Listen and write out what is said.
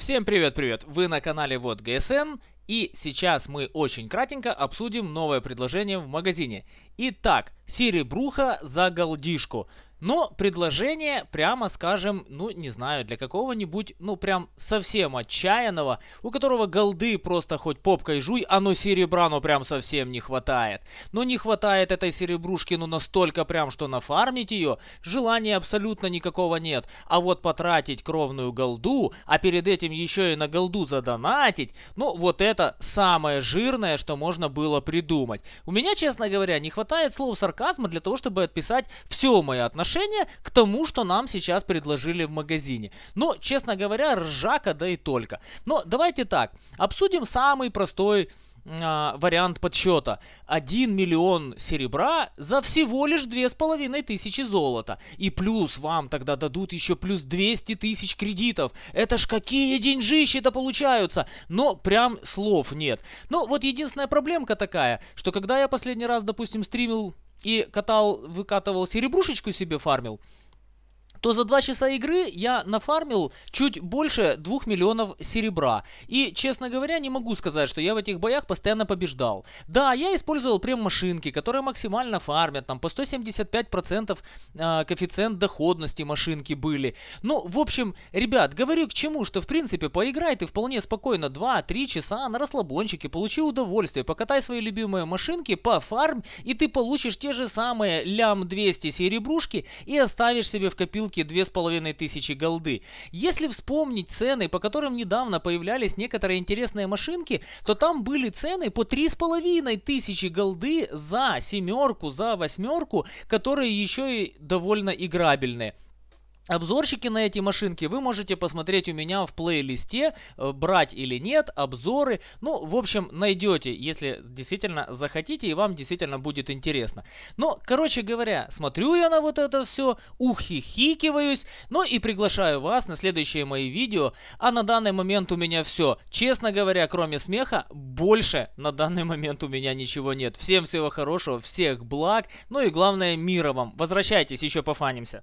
Всем привет-привет! Вы на канале Вот ГСН и сейчас мы очень кратенько обсудим новое предложение в магазине. Итак, серебруха за голдишку. Но предложение, прямо скажем, ну не знаю, для какого-нибудь, ну прям совсем отчаянного, у которого голды просто хоть попкой жуй, а ну серебра, ну прям совсем не хватает. Но не хватает этой серебрушки, ну настолько прям, что нафармить ее, желания абсолютно никакого нет. А вот потратить кровную голду, а перед этим еще и на голду задонатить, ну вот это самое жирное, что можно было придумать. У меня, честно говоря, не хватает слов сарказма для того, чтобы отписать все мои отношения отношение к тому, что нам сейчас предложили в магазине. Но, честно говоря, ржака да и только. Но давайте так, обсудим самый простой а, вариант подсчета. 1 миллион серебра за всего лишь две с половиной тысячи золота. И плюс вам тогда дадут еще плюс 200 тысяч кредитов. Это ж какие деньжищи-то получаются. Но прям слов нет. Но вот единственная проблемка такая, что когда я последний раз, допустим, стримил и катал, выкатывал серебрушечку себе, фармил, то за 2 часа игры я нафармил чуть больше 2 миллионов серебра. И, честно говоря, не могу сказать, что я в этих боях постоянно побеждал. Да, я использовал прем-машинки, которые максимально фармят, там по 175% э, а, коэффициент доходности машинки были. Ну, в общем, ребят, говорю к чему, что в принципе поиграй ты вполне спокойно 2-3 часа на расслабончике, получи удовольствие, покатай свои любимые машинки, пофарм, и ты получишь те же самые лям 200 серебрушки и оставишь себе в копилке вилки 2500 голды. Если вспомнить цены, по которым недавно появлялись некоторые интересные машинки, то там были цены по 3500 голды за семерку, за восьмерку, которые еще и довольно играбельные. Обзорчики на эти машинки вы можете посмотреть у меня в плейлисте, э, брать или нет, обзоры. Ну, в общем, найдете, если действительно захотите и вам действительно будет интересно. Но, короче говоря, смотрю я на вот это все, ухихикиваюсь, ну и приглашаю вас на следующие мои видео. А на данный момент у меня все. Честно говоря, кроме смеха, больше на данный момент у меня ничего нет. Всем всего хорошего, всех благ, ну и главное мира вам. Возвращайтесь, еще пофанимся.